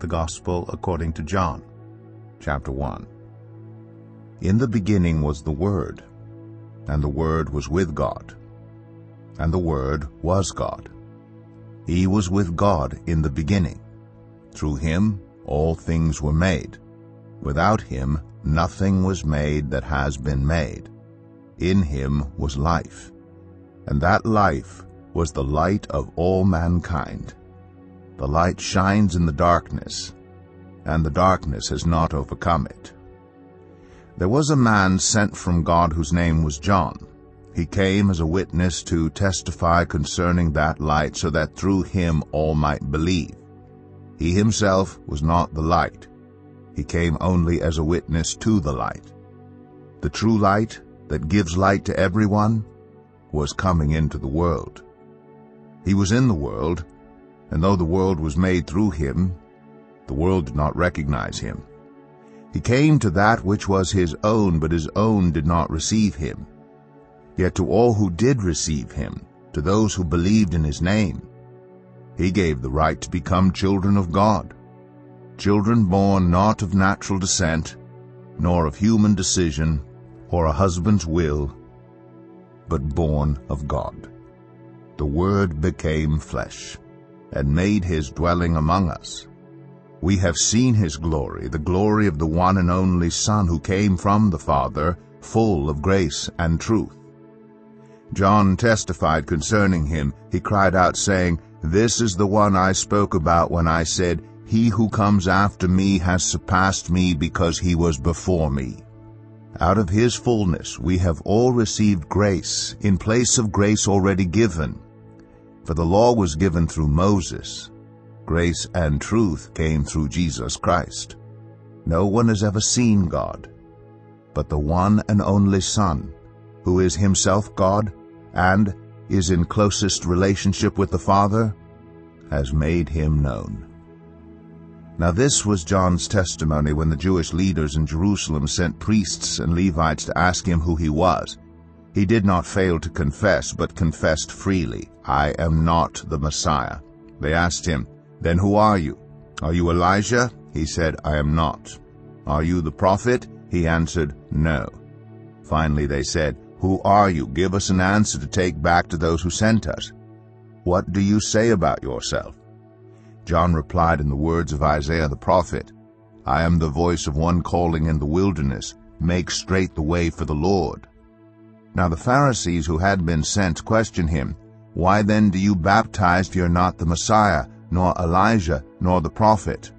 the Gospel according to John, chapter 1. In the beginning was the Word, and the Word was with God, and the Word was God. He was with God in the beginning. Through him all things were made. Without him nothing was made that has been made. In him was life, and that life was the light of all mankind. The light shines in the darkness, and the darkness has not overcome it. There was a man sent from God whose name was John. He came as a witness to testify concerning that light so that through him all might believe. He himself was not the light. He came only as a witness to the light. The true light that gives light to everyone was coming into the world. He was in the world, and though the world was made through him, the world did not recognize him. He came to that which was his own, but his own did not receive him. Yet to all who did receive him, to those who believed in his name, he gave the right to become children of God, children born not of natural descent, nor of human decision, or a husband's will, but born of God. The Word became flesh and made his dwelling among us. We have seen his glory, the glory of the one and only Son who came from the Father, full of grace and truth. John testified concerning him. He cried out, saying, This is the one I spoke about when I said, He who comes after me has surpassed me because he was before me. Out of his fullness we have all received grace, in place of grace already given. For the law was given through Moses. Grace and truth came through Jesus Christ. No one has ever seen God, but the one and only Son, who is himself God and is in closest relationship with the Father, has made him known. Now this was John's testimony when the Jewish leaders in Jerusalem sent priests and Levites to ask him who he was. He did not fail to confess, but confessed freely, I am not the Messiah. They asked him, Then who are you? Are you Elijah? He said, I am not. Are you the prophet? He answered, No. Finally they said, Who are you? Give us an answer to take back to those who sent us. What do you say about yourself? John replied in the words of Isaiah the prophet, I am the voice of one calling in the wilderness, Make straight the way for the Lord, now the Pharisees who had been sent questioned him, Why then do you baptize if you are not the Messiah, nor Elijah, nor the prophet?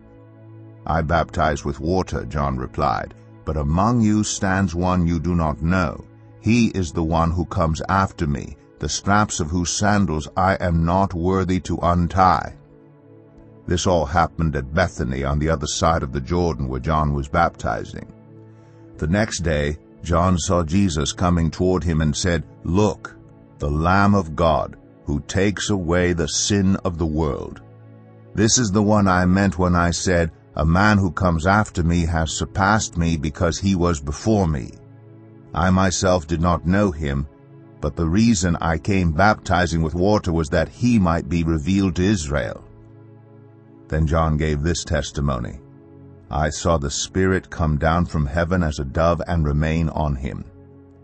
I baptize with water, John replied, but among you stands one you do not know. He is the one who comes after me, the straps of whose sandals I am not worthy to untie. This all happened at Bethany on the other side of the Jordan where John was baptizing. The next day, John saw Jesus coming toward him and said, Look, the Lamb of God, who takes away the sin of the world. This is the one I meant when I said, A man who comes after me has surpassed me because he was before me. I myself did not know him, but the reason I came baptizing with water was that he might be revealed to Israel. Then John gave this testimony. I saw the Spirit come down from heaven as a dove and remain on him.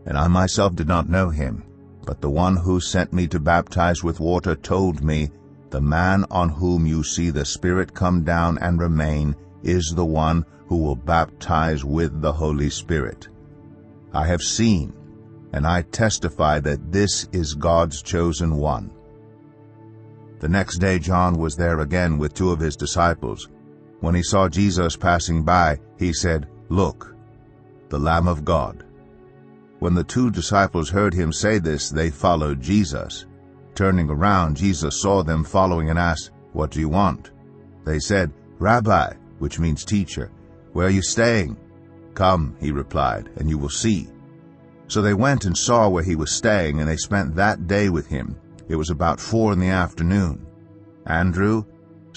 And I myself did not know him, but the one who sent me to baptize with water told me, The man on whom you see the Spirit come down and remain is the one who will baptize with the Holy Spirit. I have seen, and I testify that this is God's chosen one. The next day John was there again with two of his disciples, when he saw Jesus passing by, he said, Look, the Lamb of God. When the two disciples heard him say this, they followed Jesus. Turning around, Jesus saw them following and asked, What do you want? They said, Rabbi, which means teacher, where are you staying? Come, he replied, and you will see. So they went and saw where he was staying, and they spent that day with him. It was about four in the afternoon. Andrew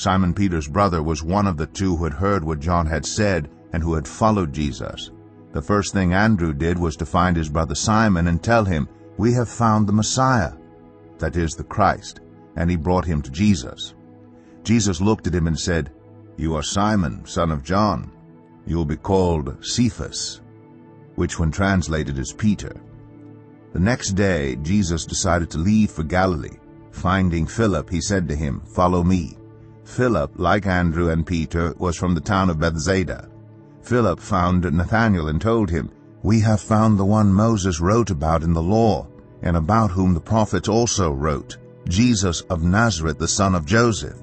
Simon Peter's brother was one of the two who had heard what John had said and who had followed Jesus. The first thing Andrew did was to find his brother Simon and tell him, We have found the Messiah, that is, the Christ, and he brought him to Jesus. Jesus looked at him and said, You are Simon, son of John. You will be called Cephas, which when translated is Peter. The next day, Jesus decided to leave for Galilee. Finding Philip, he said to him, Follow me. Philip, like Andrew and Peter, was from the town of Bethsaida. Philip found Nathanael and told him, We have found the one Moses wrote about in the law, and about whom the prophets also wrote, Jesus of Nazareth, the son of Joseph.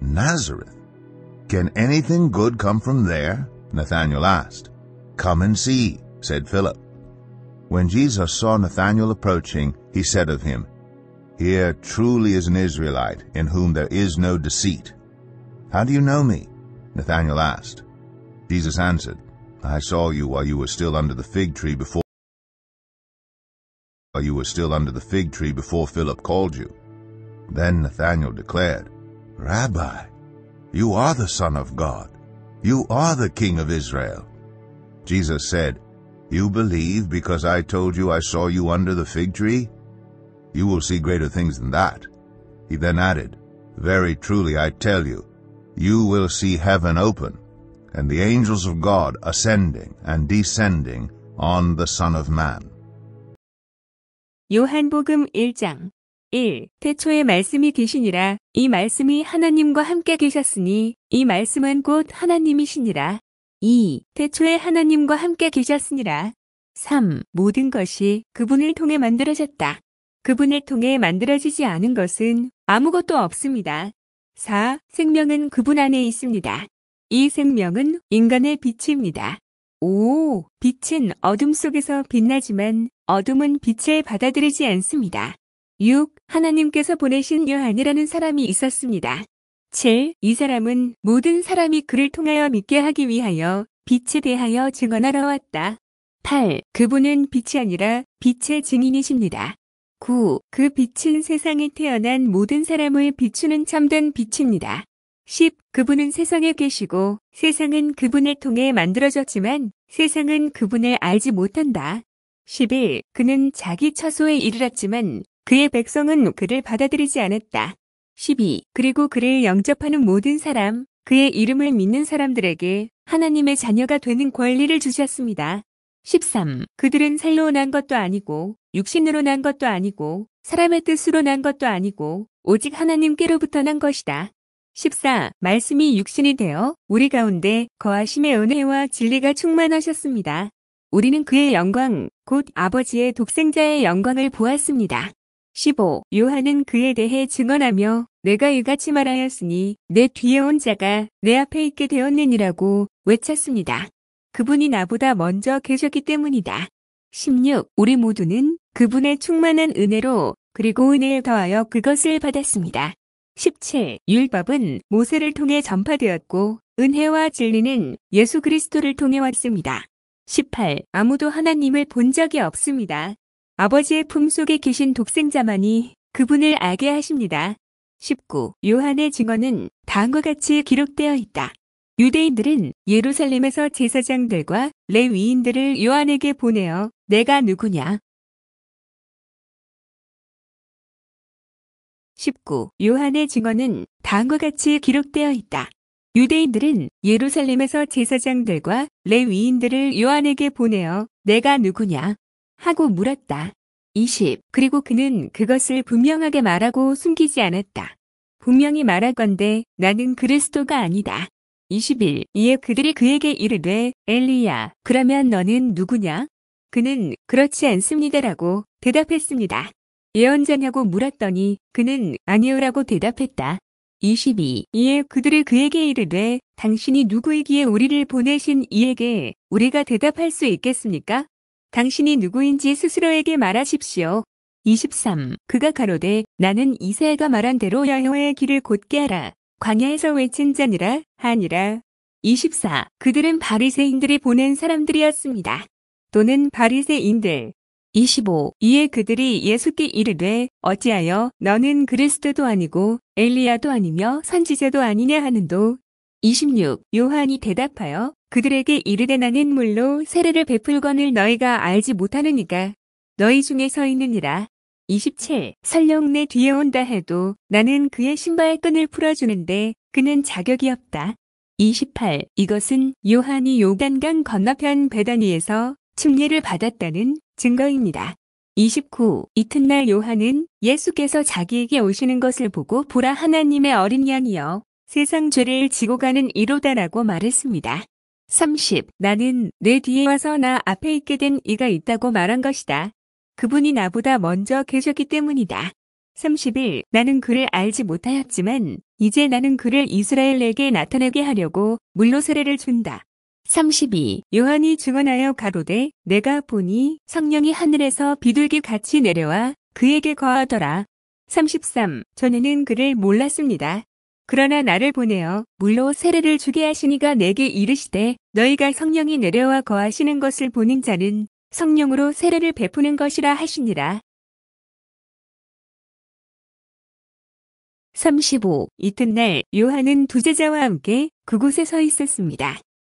Nazareth? Can anything good come from there? Nathanael asked. Come and see, said Philip. When Jesus saw Nathanael approaching, he said of him, Here truly is an Israelite, in whom there is no deceit. How do you know me? Nathanael asked. Jesus answered, I saw you while you were still under the fig tree before while you were still under the fig tree before Philip called you. Then Nathanael declared, Rabbi, you are the Son of God. You are the King of Israel. Jesus said, You believe because I told you I saw you under the fig tree? You will see greater things than that. He then added, Very truly I tell you, you will see heaven open, and the angels of God ascending and descending on the Son of Man. 요한복음 1장 1. 태초에 말씀이 계시니라 이 말씀이 하나님과 함께 계셨으니 이 말씀은 곧 하나님이시니라 2. 태초에 하나님과 함께 계셨으니라 3. 모든 것이 그분을 통해 만들어졌다. 그분을 통해 만들어지지 않은 것은 아무것도 없습니다. 4. 생명은 그분 안에 있습니다. 이 생명은 인간의 빛입니다. 5. 빛은 어둠 속에서 빛나지만 어둠은 빛을 받아들이지 않습니다. 6. 하나님께서 보내신 요한이라는 사람이 있었습니다. 7. 이 사람은 모든 사람이 그를 통하여 믿게 하기 위하여 빛에 대하여 증언하러 왔다. 8. 그분은 빛이 아니라 빛의 증인이십니다. 9. 그 빛은 세상에 태어난 모든 사람을 비추는 참된 빛입니다. 10. 그분은 세상에 계시고 세상은 그분을 통해 만들어졌지만 세상은 그분을 알지 못한다. 11. 그는 자기 처소에 이르렀지만 그의 백성은 그를 받아들이지 않았다. 12. 그리고 그를 영접하는 모든 사람, 그의 이름을 믿는 사람들에게 하나님의 자녀가 되는 권리를 주셨습니다. 13. 그들은 살로 난 것도 아니고 육신으로 난 것도 아니고 사람의 뜻으로 난 것도 아니고 오직 하나님께로부터 난 것이다. 14. 말씀이 육신이 되어 우리 가운데 거하심의 은혜와 진리가 충만하셨습니다. 우리는 그의 영광, 곧 아버지의 독생자의 영광을 보았습니다. 15. 요한은 그에 대해 증언하며 내가 이같이 말하였으니 내 뒤에 온 자가 내 앞에 있게 되었느니라고 외쳤습니다. 그분이 나보다 먼저 계셨기 때문이다. 16. 우리 모두는 그분의 충만한 은혜로 그리고 은혜에 더하여 그것을 받았습니다. 17. 율법은 모세를 통해 전파되었고 은혜와 진리는 예수 그리스도를 통해 왔습니다. 18. 아무도 하나님을 본 적이 없습니다. 아버지의 품속에 계신 독생자만이 그분을 알게 하십니다. 19. 요한의 증언은 다음과 같이 기록되어 있다. 유대인들은 예루살렘에서 제사장들과 레위인들을 요한에게 보내어 내가 누구냐 19. 요한의 증언은 다음과 같이 기록되어 있다. 유대인들은 예루살렘에서 제사장들과 레위인들을 요한에게 보내어 내가 누구냐? 하고 물었다. 20. 그리고 그는 그것을 분명하게 말하고 숨기지 않았다. 분명히 말할 건데 나는 그리스도가 아니다. 21. 이에 그들이 그에게 이르되 엘리야 그러면 너는 누구냐? 그는 그렇지 않습니다라고 대답했습니다. 예언자냐고 물었더니 그는 아니오라고 대답했다. 22. 이에 그들이 그에게 이르되 당신이 누구이기에 우리를 보내신 이에게 우리가 대답할 수 있겠습니까? 당신이 누구인지 스스로에게 말하십시오. 23. 그가 가로되 나는 이세가 말한 대로 여호와의 길을 곧게 하라. 광야에서 외친 자니라 하니라. 24. 그들은 바리새인들이 보낸 사람들이었습니다. 또는 바리새인들 25. 이에 그들이 예수께 이르되 어찌하여 너는 그리스도도 아니고 엘리야도 아니며 선지자도 아니냐 하는도. 26. 요한이 대답하여 그들에게 이르되 나는 물로 세례를 베풀건을 너희가 알지 못하느니까 너희 중에 서 있느니라. 27. 설령 내 뒤에 온다 해도 나는 그의 신발 끈을 풀어주는데 그는 자격이 없다. 28. 이것은 요한이 요단강 건너편 배단위에서 침례를 받았다는 증거입니다. 29. 이튿날 요한은 예수께서 자기에게 오시는 것을 보고 보라 하나님의 어린 양이여 세상 죄를 지고 가는 이로다라고 말했습니다. 30. 나는 내 뒤에 와서 나 앞에 있게 된 이가 있다고 말한 것이다. 그분이 나보다 먼저 계셨기 때문이다. 31. 나는 그를 알지 못하였지만 이제 나는 그를 이스라엘에게 나타내게 하려고 물로 세례를 준다. 32. 요한이 증언하여 가로되 내가 보니 성령이 하늘에서 비둘기 같이 내려와 그에게 거하더라. 33. 전에는 그를 몰랐습니다. 그러나 나를 보내어 물로 세례를 주게 하시니가 내게 이르시되 너희가 성령이 내려와 거하시는 것을 보는 자는 성령으로 세례를 베푸는 것이라 하시니라. 35. 이튿날 요한은 두 제자와 함께 그곳에 서 있었습니다.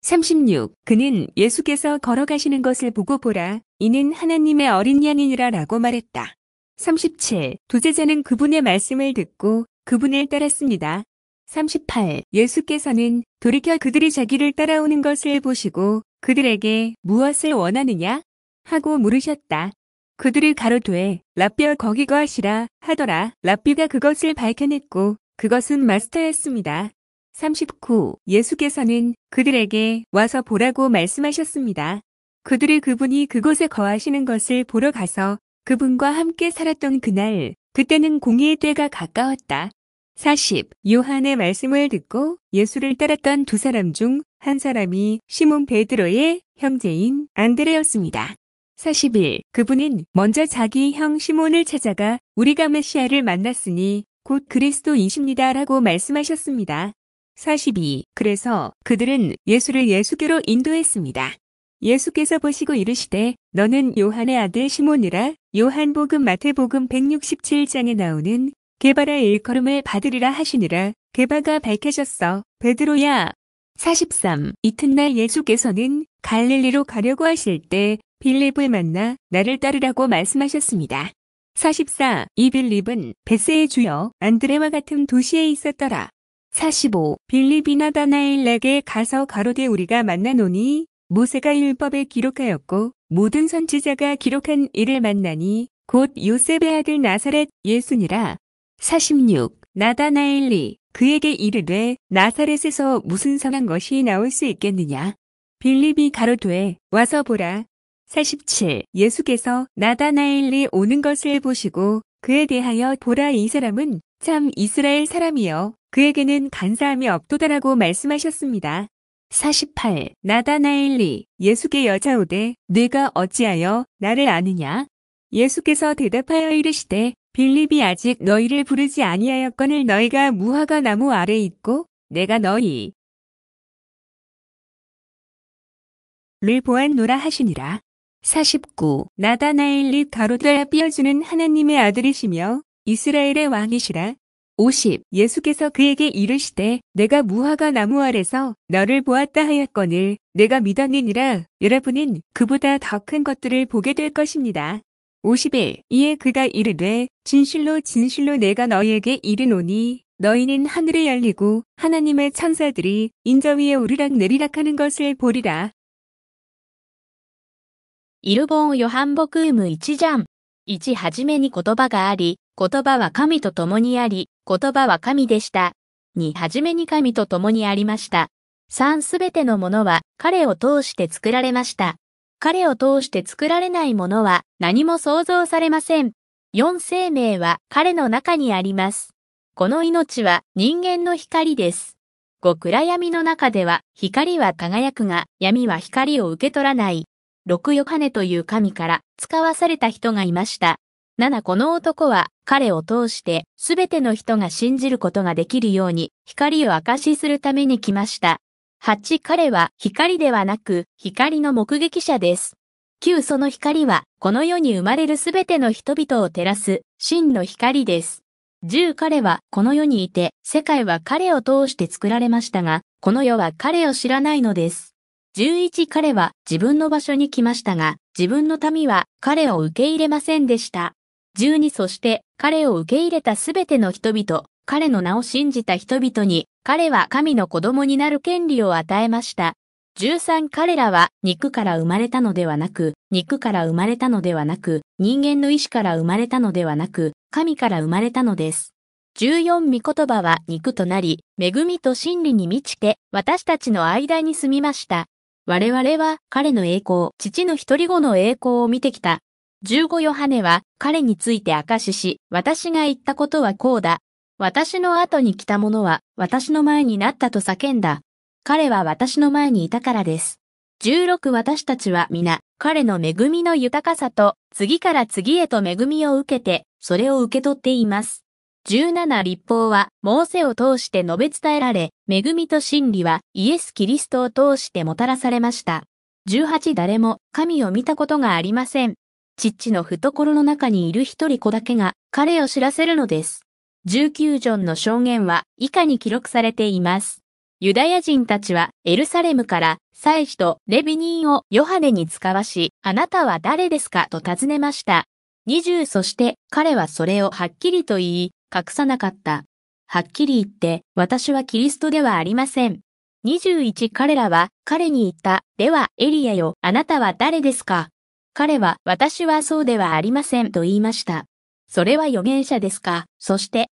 36. 그는 예수께서 걸어가시는 것을 보고 보라. 이는 하나님의 어린 양이니라 라고 말했다. 37. 두제자는 그분의 말씀을 듣고 그분을 따랐습니다. 38. 예수께서는 돌이켜 그들이 자기를 따라오는 것을 보시고 그들에게 무엇을 원하느냐? 하고 물으셨다. 그들이 가로되 랍비어 거기거 하시라 하더라. 랍비가 그것을 밝혀냈고 그것은 마스터였습니다. 39. 예수께서는 그들에게 와서 보라고 말씀하셨습니다. 그들이 그분이 그곳에 거하시는 것을 보러 가서 그분과 함께 살았던 그날, 그때는 공의의 때가 가까웠다. 40. 요한의 말씀을 듣고 예수를 따랐던 두 사람 중 한 사람이 시몬 베드로의 형제인 안드레였습니다. 41. 그분은 먼저 자기 형 시몬을 찾아가 우리가 메시아를 만났으니 곧 그리스도이십니다라고 말씀하셨습니다. 42. 그래서 그들은 예수를 예수교로 인도했습니다. 예수께서 보시고 이르시되 너는 요한의 아들 시몬이라 요한복음 마태복음 167장에 나오는 개바라의 일컬음을 받으리라 하시니라 개바가 밝혀졌어 베드로야 43. 이튿날 예수께서는 갈릴리로 가려고 하실 때 빌립을 만나 나를 따르라고 말씀하셨습니다. 44. 이 빌립은 베세의 주여 안드레와 같은 도시에 있었더라. 45. 빌립이나 다나엘에게 가서 가로되 우리가 만나노니 모세가 율법에 기록하였고 모든 선지자가 기록한 이를 만나니 곧 요셉의 아들 나사렛 예수니라. 46. 나다나엘리 그에게 이르되 나사렛에서 무슨 선한 것이 나올 수 있겠느냐. 빌립이 가로되 와서 보라. 47. 예수께서 나다나엘리 오는 것을 보시고 그에 대하여 보라 이 사람은 참 이스라엘 사람이여 그에게는 간사함이 없도다라고 말씀하셨습니다. 48. 나다나엘리 예수께 여자 오되 네가 어찌하여 나를 아느냐? 예수께서 대답하여 이르시되 빌립이 아직 너희를 부르지 아니하였거늘 너희가 무화과 나무 아래 있고 내가 너희 를 보았노라 하시니라. 49. 나다나엘리 가로다 삐어주는 하나님의 아들이시며 이스라엘의 왕이시라 50. 예수께서 그에게 이르시되 내가 무화과 나무 아래서 너를 보았다 하였거늘 내가 믿었느니라 여러분은 그보다 더 큰 것들을 보게 될 것입니다. 51. 이에 그가 이르되 진실로 진실로 내가 너희에게 이르노니 너희는 하늘에 열리고 하나님의 천사들이 인자 위에 오르락 내리락 하는 것을 보리라. 일본 요한복음 1장1始めに言葉があり、言葉は神と共にあり、 言葉は神でした。にじめに神と共にありました。三すべてのものは彼を通して作られました。彼を通して作られないものは何も想像されません。四生命は彼の中にあります。この命は人間の光です。五暗闇の中では光は輝くが闇は光を受け取らない。六ヨハネという神から使わされた人がいました。7この男は彼を通してすべての人が信じることができるように光を明かしするために来ました。8彼は光ではなく光の目撃者です。9その光はこの世に生まれるすべての人々を照らす真の光です。10彼はこの世にいて世界は彼を通して作られましたが、この世は彼を知らないのです。11彼は自分の場所に来ましたが、自分の民は彼を受け入れませんでした。十二そして彼を受け入れたすべての人々、彼の名を信じた人々に、彼は神の子供になる権利を与えました。13彼らは肉から生まれたのではなく、肉から生まれたのではなく、人間の意志から生まれたのではなく、神から生まれたのです。14御言葉は肉となり、恵みと真理に満ちて、私たちの間に住みました。我々は彼の栄光、父の一人子の栄光を見てきた。15ヨハネは彼について証しし、私が言ったことはこうだ。私の後に来た者は私の前になったと叫んだ。彼は私の前にいたからです。16私たちは皆、彼の恵みの豊かさと、次から次へと恵みを受けて、それを受け取っています。17立法は、モーセを通して述べ伝えられ、恵みと真理は、イエス・キリストを通してもたらされました。18誰も、神を見たことがありません。チッチの懐の中にいる一人子だけが彼を知らせるのです。19ジョンの証言は以下に記録されています。ユダヤ人たちはエルサレムから祭司とレビニンをヨハネに使わし、あなたは誰ですかと尋ねました。20そして彼はそれをはっきりと言い、隠さなかった。はっきり言って、私はキリストではありません。21彼らは彼に言った、ではエリアよ、あなたは誰ですか彼は私はそうではありませんと言いました。それは預言者ですかそして。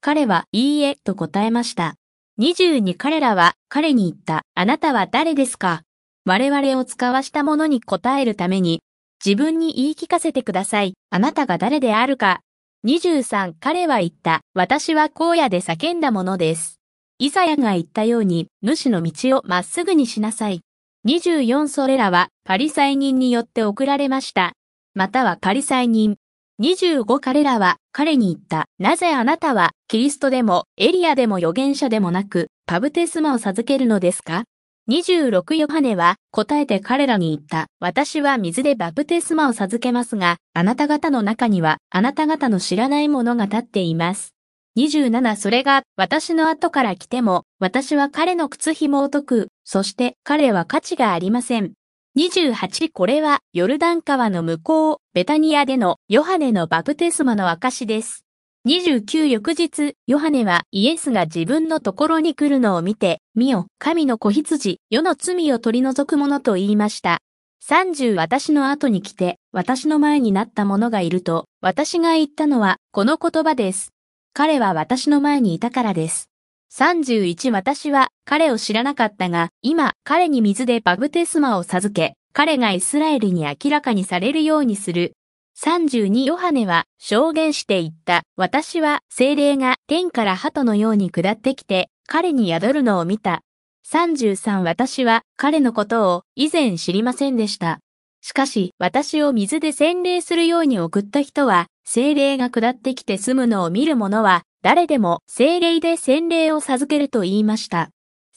彼はいいえと答えました。22彼らは彼に言った。あなたは誰ですか我々を使わしたものに答えるために自分に言い聞かせてください。あなたが誰であるか。23彼は言った。私は荒野で叫んだものです。イザヤが言ったように、主の道をまっすぐにしなさい。24それらはパリサイ人によって送られました。またはパリサイ人。25彼らは彼に言った。なぜあなたはキリストでもエリアでも預言者でもなくパブテスマを授けるのですか ?26 ヨハネは答えて彼らに言った。私は水でバプテスマを授けますが、あなた方の中にはあなた方の知らないものが立っています。27それが私の後から来ても私は彼の靴紐を解く。そして彼は価値がありません。28これはヨルダン川の向こう、ベタニアでのヨハネのバプテスマの証です。29翌日、ヨハネはイエスが自分のところに来るのを見て、見よ、神の子羊、世の罪を取り除くものと言いました。30私の後に来て、私の前になった者がいると、私が言ったのは、この言葉です。彼は私の前にいたからです。31私は彼を知らなかったが、今彼に水でバブテスマを授け、彼がイスラエルに明らかにされるようにする。32ヨハネは証言して言った。私は精霊が天から鳩のように下ってきて、彼に宿るのを見た。33私は彼のことを以前知りませんでした。しかし私を水で洗礼するように送った人は精霊が下ってきて住むのを見る者は、誰でも精霊で洗礼を授けると言いました。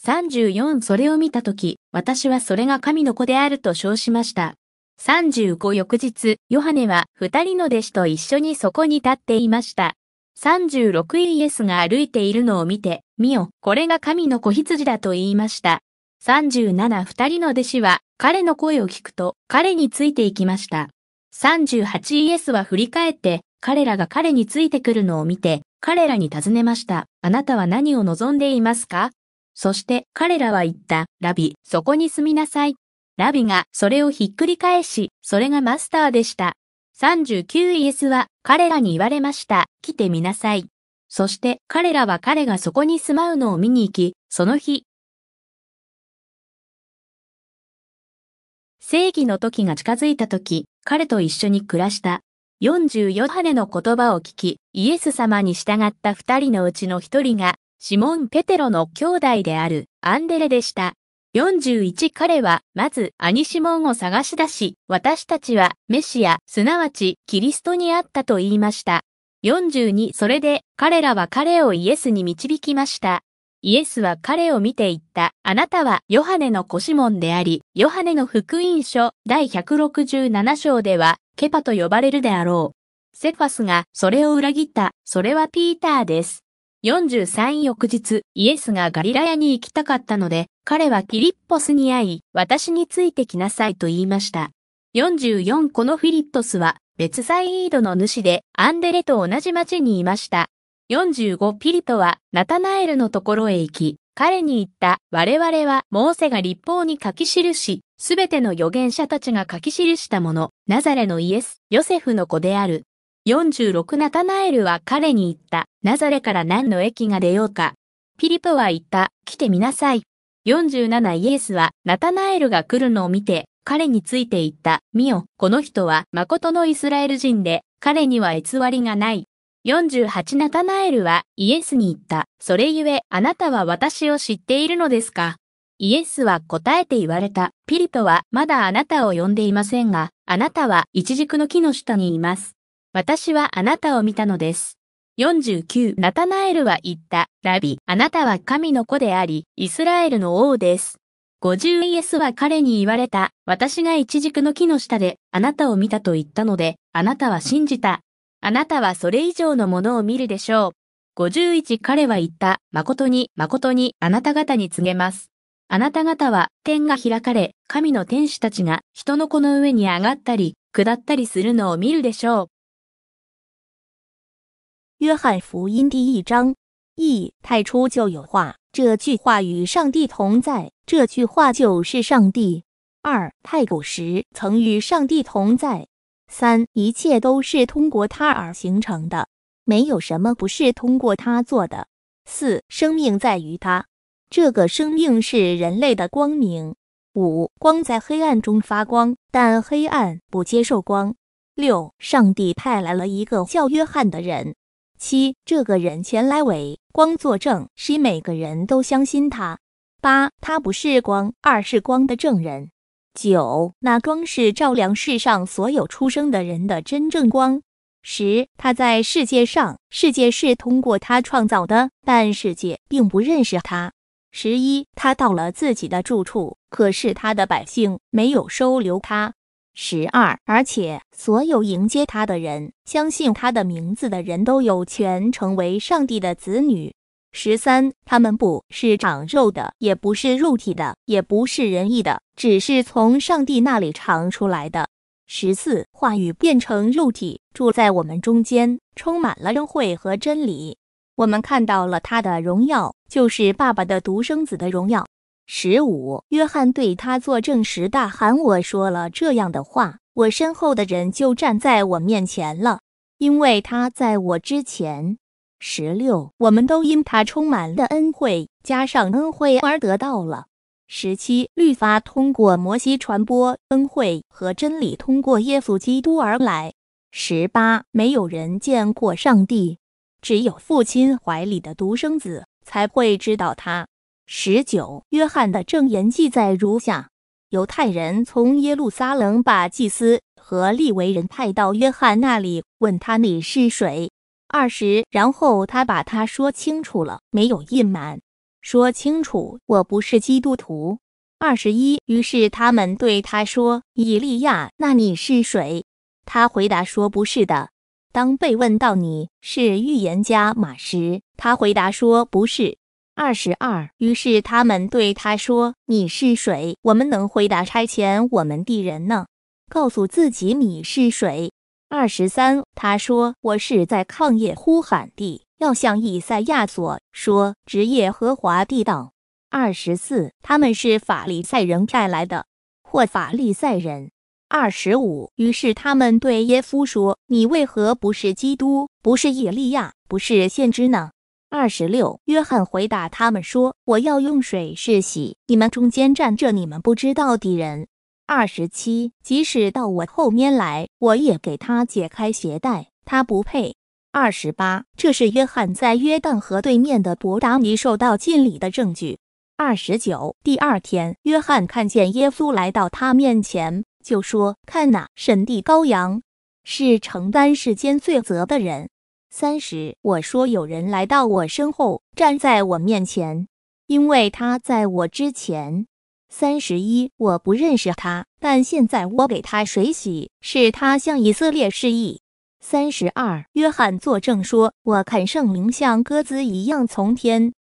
34それを見たとき、私はそれが神の子であると称しました。35翌日、ヨハネは二人の弟子と一緒にそこに立っていました。36イエスが歩いているのを見て、見よ、これが神の子羊だと言いました。37二人の弟子は彼の声を聞くと彼についていきました。38ES は振り返って、彼らが彼についてくるのを見て、彼らに尋ねました。あなたは何を望んでいますかそして彼らは言った。ラビ、そこに住みなさい。ラビがそれをひっくり返し、それがマスターでした。39ES は彼らに言われました。来てみなさい。そして彼らは彼がそこに住まうのを見に行き、その日、正義の時が近づいた時、彼と一緒に暮らした。44羽の言葉を聞き、イエス様に従った二人のうちの一人が、シモン・ペテロの兄弟であるアンデレでした。41彼は、まず、兄シモンを探し出し、私たちは、メシア、すなわち、キリストにあったと言いました。42それで、彼らは彼をイエスに導きました。イエスは彼を見て言った。あなたはヨハネの子シモンであり、ヨハネの福音書第167章では、ケパと呼ばれるであろう。セファスがそれを裏切った。それはピーターです。43翌日、イエスがガリラヤに行きたかったので、彼はキリッポスに会い、私についてきなさいと言いました。44このフィリットスは、別サイードの主で、アンデレと同じ町にいました。45ピリとは、ナタナエルのところへ行き、彼に言った、我々は、モーセが立法に書き記し、すべての預言者たちが書き記したもの、ナザレのイエス、ヨセフの子である。46ナタナエルは彼に言った、ナザレから何の駅が出ようか。ピリポは言った、来てみなさい。47イエスは、ナタナエルが来るのを見て、彼について言った、見よ、この人は、誠のイスラエル人で、彼には偽りがない。48ナタナエルはイエスに言った。それゆえあなたは私を知っているのですかイエスは答えて言われた。ピリトはまだあなたを呼んでいませんが、あなたは一軸の木の下にいます。私はあなたを見たのです。49ナタナエルは言った。ラビ、あなたは神の子であり、イスラエルの王です。50イエスは彼に言われた。私が一軸の木の下であなたを見たと言ったので、あなたは信じた。あなたはそれ以上のものを見るでしょう。51彼は言った、誠に、誠に、あなた方に告げます。あなた方は、天が開かれ、神の天使たちが、人の子の上に上がったり、下ったりするのを見るでしょう。约翰福音第一章一太初就有话，这句话与上帝同在，这句话就是上帝。二太古时曾与上帝同在，三，一切都是通过他而形成的，没有什么不是通过他做的。四，生命在于他，这个生命是人类的光明。五，光在黑暗中发光，但黑暗不接受光。六，上帝派来了一个叫约翰的人。七，这个人前来为光作证，使每个人都相信他。八，他不是光，二是光的证人。九，那光是照亮世上所有出生的人的真正光。十，他在世界上，世界是通过他创造的，但世界并不认识他。十一，他到了自己的住处，可是他的百姓没有收留他。十二，而且所有迎接他的人，相信他的名字的人都有权成为上帝的子女。十三，他们不是长肉的，也不是肉体的，也不是人意的，只是从上帝那里长出来的。十四，话语变成肉体，住在我们中间，充满了恩惠和真理。我们看到了他的荣耀，就是爸爸的独生子的荣耀。十五，约翰对他作证时大喊：“我说了这样的话，我身后的人就站在我面前了，因为他在我之前。”十六，我们都因他充满的恩惠，加上恩惠而得到了。十七，律法通过摩西传播恩惠和真理，通过耶稣基督而来。十八，没有人见过上帝，只有父亲怀里的独生子才会知道他。十九，约翰的证言记载如下：犹太人从耶路撒冷把祭司和利维人派到约翰那里，问他你是谁。二十，然后他把他说清楚了，没有隐瞒，说清楚我不是基督徒。二十一，于是他们对他说：“以利亚，那你是谁？”他回答说：“不是的。”当被问到你是预言家马时，他回答说：“不是。”二十二，于是他们对他说：“你是谁？我们能回答差遣我们的人呢？告诉自己你是谁。”二十三，他说：“我是在旷野呼喊地，要向以赛亚所说，职业和华地道。”二十四，他们是法利赛人带来的，或法利赛人。二十五，于是他们对耶夫说：“你为何不是基督，不是耶利亚，不是先知呢？”二十六，约翰回答他们说：“我要用水是洗你们中间站着你们不知道的人。”二十七，即使到我后面来，我也给他解开鞋带。他不配。二十八，这是约翰在约旦河对面的伯达尼受到敬礼的证据。二十九，第二天，约翰看见耶稣来到他面前，就说：“看哪，神帝羔羊，是承担世间罪责的人。”三十，我说有人来到我身后，站在我面前，因为他在我之前。三十一，我不认识他，但现在我给他水洗，是他向以色列示意。三十二，约翰作证说，我看圣灵像鸽子一样从天。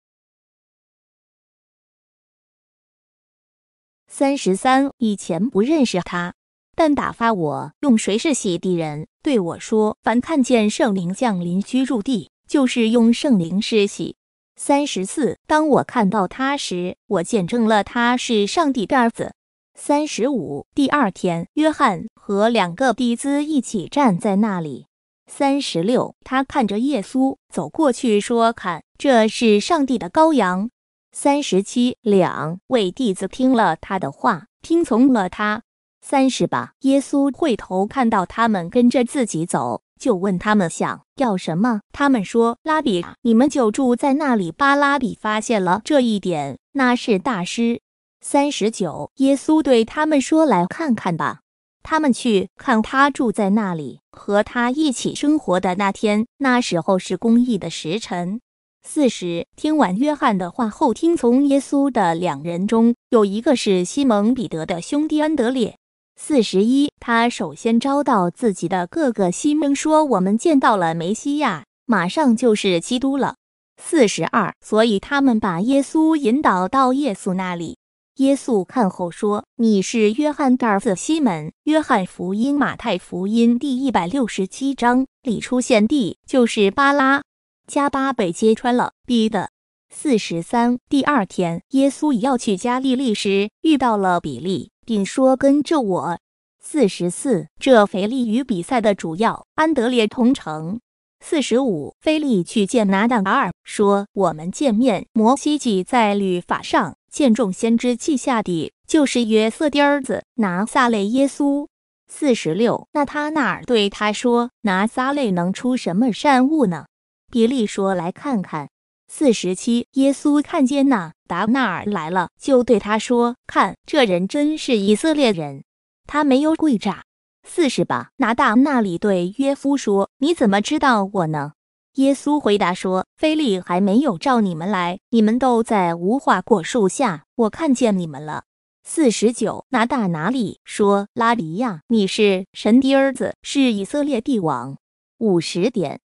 三十三，以前不认识他，但打发我用谁是洗地人对我说，凡看见圣灵降临居住地，就是用圣灵施洗。三十四，当我看到他时，我见证了他是上帝的儿子。三十五，第二天，约翰和两个弟子一起站在那里。三十六，他看着耶稣走过去说：“看，这是上帝的羔羊。”三十七，两位弟子听了他的话，听从了他。三十八，耶稣回头看到他们跟着自己走。就问他们想要什么，他们说拉比，你们就住在那里。巴拉比发现了这一点，那是大师。三十九，耶稣对他们说：“来看看吧。”他们去看他住在那里，和他一起生活的那天，那时候是公益的时辰。四十，听完约翰的话后，听从耶稣的两人中有一个是西蒙彼得的兄弟安德烈。四十一，他首先招到自己的各个心，说：“我们见到了梅西亚，马上就是基督了。”四十二，所以他们把耶稣引导到耶稣那里。耶稣看后说：“你是约翰达尔子西门。”约翰福音、马太福音第一百六十七章里出现地就是巴拉加巴被揭穿了，逼的。四十三，第二天，耶稣要去加利利时，遇到了比利。并说跟着我，四十四。这腓力与比赛的主要安德烈同城，四十五。菲力去见拿单尔，说我们见面。摩西记在律法上见众先知记下的就是约瑟丁儿子拿撒勒耶稣。四十六。那他那儿对他说拿撒勒能出什么善物呢？比利说来看看。四十七，耶稣看见那达那尔来了，就对他说：“看，这人真是以色列人，他没有跪诈。”四十吧，拿大那里对约夫说：“你怎么知道我呢？”耶稣回答说：“菲利还没有召你们来，你们都在无花果树下，我看见你们了。”四十九，拿大哪里说：“拉迪亚，你是神的儿子，是以色列帝王。”五十点。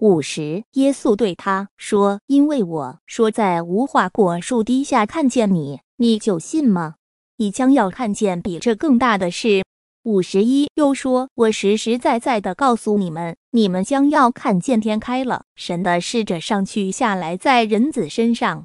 五十，耶稣对他说：“因为我说在无花果树底下看见你，你就信吗？你将要看见比这更大的事。”五十一又说：“我实实在在的告诉你们，你们将要看见天开了，神的使者上去下来，在人子身上。”